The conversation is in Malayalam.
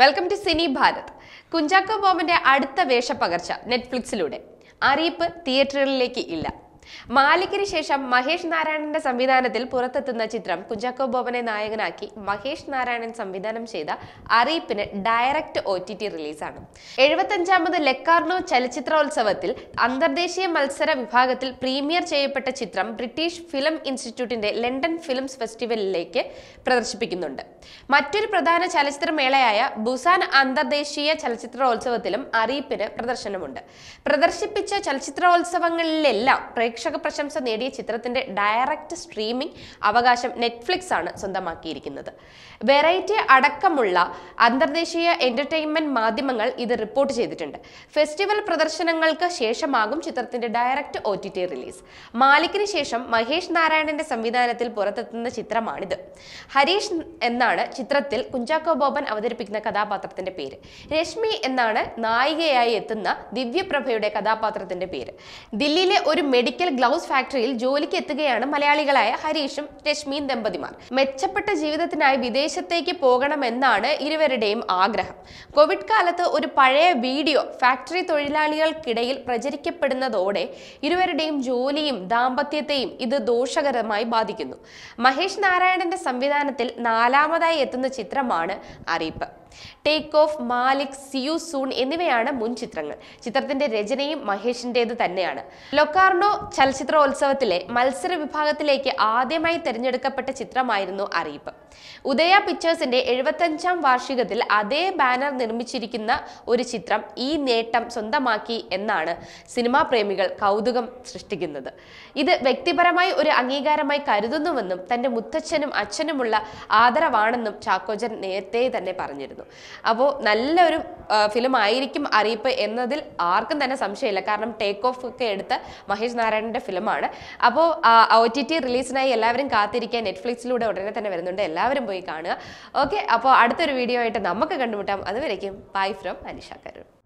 welcome to cine Bharat Kunchacko ബോബന്റെ അടുത്ത വേഷപ്പകർച്ച നെറ്റ്ഫ്ലിക്സിലൂടെ അറിയിപ്പ് തിയേറ്ററുകളിലേക്ക് ഇല്ല മാലിക്കിന് ശേഷം മഹേഷ് നാരായണന്റെ സംവിധാനത്തിൽ പുറത്തെത്തുന്ന ചിത്രം കുഞ്ചാക്കോ ബോബനെ നായകനാക്കി മഹേഷ് നാരായണൻ സംവിധാനം ചെയ്ത അറിയിപ്പിന് ഡയറക്റ്റ് ഒ ടി ടി റിലീസാണ് എഴുപത്തഞ്ചാമത് ലെക്കാർണോ ചലച്ചിത്രോത്സവത്തിൽ അന്തർദേശീയ മത്സര വിഭാഗത്തിൽ പ്രീമിയർ ചെയ്യപ്പെട്ട ചിത്രം ബ്രിട്ടീഷ് ഫിലിം ഇൻസ്റ്റിറ്റ്യൂട്ടിന്റെ ലണ്ടൻ ഫിലിംസ് ഫെസ്റ്റിവലിലേക്ക് പ്രദർശിപ്പിക്കുന്നുണ്ട് മറ്റൊരു പ്രധാന ചലച്ചിത്രമേളയായ ബുസാൻ അന്തർദേശീയ ചലച്ചിത്രോത്സവത്തിലും അറിയിപ്പിന് പ്രദർശനമുണ്ട് പ്രദർശിപ്പിച്ച ചലച്ചിത്രോത്സവങ്ങളിലെല്ലാം പ്രേക്ഷക പ്രശംസ നേടിയ ചിത്രത്തിന്റെ ഡയറക്റ്റ് സ്ട്രീമിംഗ് അവകാശം നെറ്റ്ഫ്ലിക്സ് ആണ് സ്വന്തമാക്കിയിരിക്കുന്നത് വെറൈറ്റി അടക്കമുള്ള അന്തർദേശീയ എന്റർടൈൻമെന്റ് മാധ്യമങ്ങൾ ഇത് റിപ്പോർട്ട് ചെയ്തിട്ടുണ്ട് ഫെസ്റ്റിവൽ പ്രദർശനങ്ങൾക്ക് ശേഷമാകും ചിത്രത്തിന്റെ ഡയറക്റ്റ് ഒ റിലീസ് മാലിക്കിന് ശേഷം മഹേഷ് നാരായണന്റെ സംവിധാനത്തിൽ പുറത്തെത്തുന്ന ചിത്രമാണിത് ഹരീഷ് എന്നാണ് ചിത്രത്തിൽ കുഞ്ചാക്കോ ബോബൻ അവതരിപ്പിക്കുന്ന കഥാപാത്രത്തിന്റെ പേര് രശ്മി എന്നാണ് നായികയായി എത്തുന്ന ദിവ്യപ്രഭയുടെ കഥാപാത്രത്തിന്റെ പേര് ദില്ലിയിലെ ഒരു മെഡിക്കൽ മെഡിക്കൽ ഗ്ലൗസ് ഫാക്ടറിയിൽ ജോലിക്ക് എത്തുകയാണ് മലയാളികളായ ഹരീഷും രശ്മിയും ദമ്പതിമാർ മെച്ചപ്പെട്ട ജീവിതത്തിനായി വിദേശത്തേക്ക് പോകണമെന്നാണ് ഇരുവരുടെയും ആഗ്രഹം കോവിഡ് കാലത്ത് ഒരു പഴയ വീഡിയോ ഫാക്ടറി തൊഴിലാളികൾക്കിടയിൽ പ്രചരിക്കപ്പെടുന്നതോടെ ഇരുവരുടെയും ജോലിയും ദാമ്പത്യത്തെയും ഇത് ദോഷകരമായി ബാധിക്കുന്നു മഹേഷ് നാരായണന്റെ സംവിധാനത്തിൽ നാലാമതായി എത്തുന്ന ചിത്രമാണ് Ariyippu take off Malik C U soon എന്നിവയാണ് മുൻ ചിത്രങ്ങൾ ചിത്രത്തിന്റെ രചനയും മഹേഷിന്റേത് തന്നെയാണ് ലൊക്കാർണോ ചലച്ചിത്രോത്സവത്തിലെ മത്സര വിഭാഗത്തിലേക്ക് ആദ്യമായി തിരഞ്ഞെടുക്കപ്പെട്ട ചിത്രമായിരുന്നു അറിയിപ്പ് ഉദയ പിക്ചേഴ്സിന്റെ എഴുപത്തഞ്ചാം വാർഷികത്തിൽ അതേ ബാനർ നിർമ്മിച്ചിരിക്കുന്ന ഒരു ചിത്രം ഈ നേട്ടം സ്വന്തമാക്കി എന്നാണ് സിനിമാ പ്രേമികൾ കൗതുകം സൃഷ്ടിക്കുന്നത് ഇത് വ്യക്തിപരമായി ഒരു അംഗീകാരമായി കരുതുന്നുവെന്നും തന്റെ മുത്തച്ഛനും അച്ഛനുമുള്ള ആദരവാണെന്നും ചാക്കോജൻ നേരത്തെ തന്നെ പറഞ്ഞിരുന്നു അപ്പോൾ നല്ലൊരു ഫിലിം ആയിരിക്കും അറിയിപ്പ് എന്നതിൽ ആർക്കും തന്നെ സംശയമില്ല കാരണം ടേക്ക് ഓഫ് ഒക്കെ എടുത്ത മഹേഷ് നാരായണൻ്റെ ഫിലിമാണ് അപ്പോൾ ഒ ടി ടി റിലീസിനായി എല്ലാവരും കാത്തിരിക്കുക നെറ്റ്ഫ്ലിക്സിലൂടെ ഉടനെ തന്നെ വരുന്നുണ്ട് എല്ലാവരും പോയി കാണുക ഓക്കെ അപ്പോൾ അടുത്തൊരു വീഡിയോ ആയിട്ട് നമുക്ക് കണ്ടുമുട്ടാം അതുവരേക്കും ബൈ ഫ്രം അനിഷ കരൂർ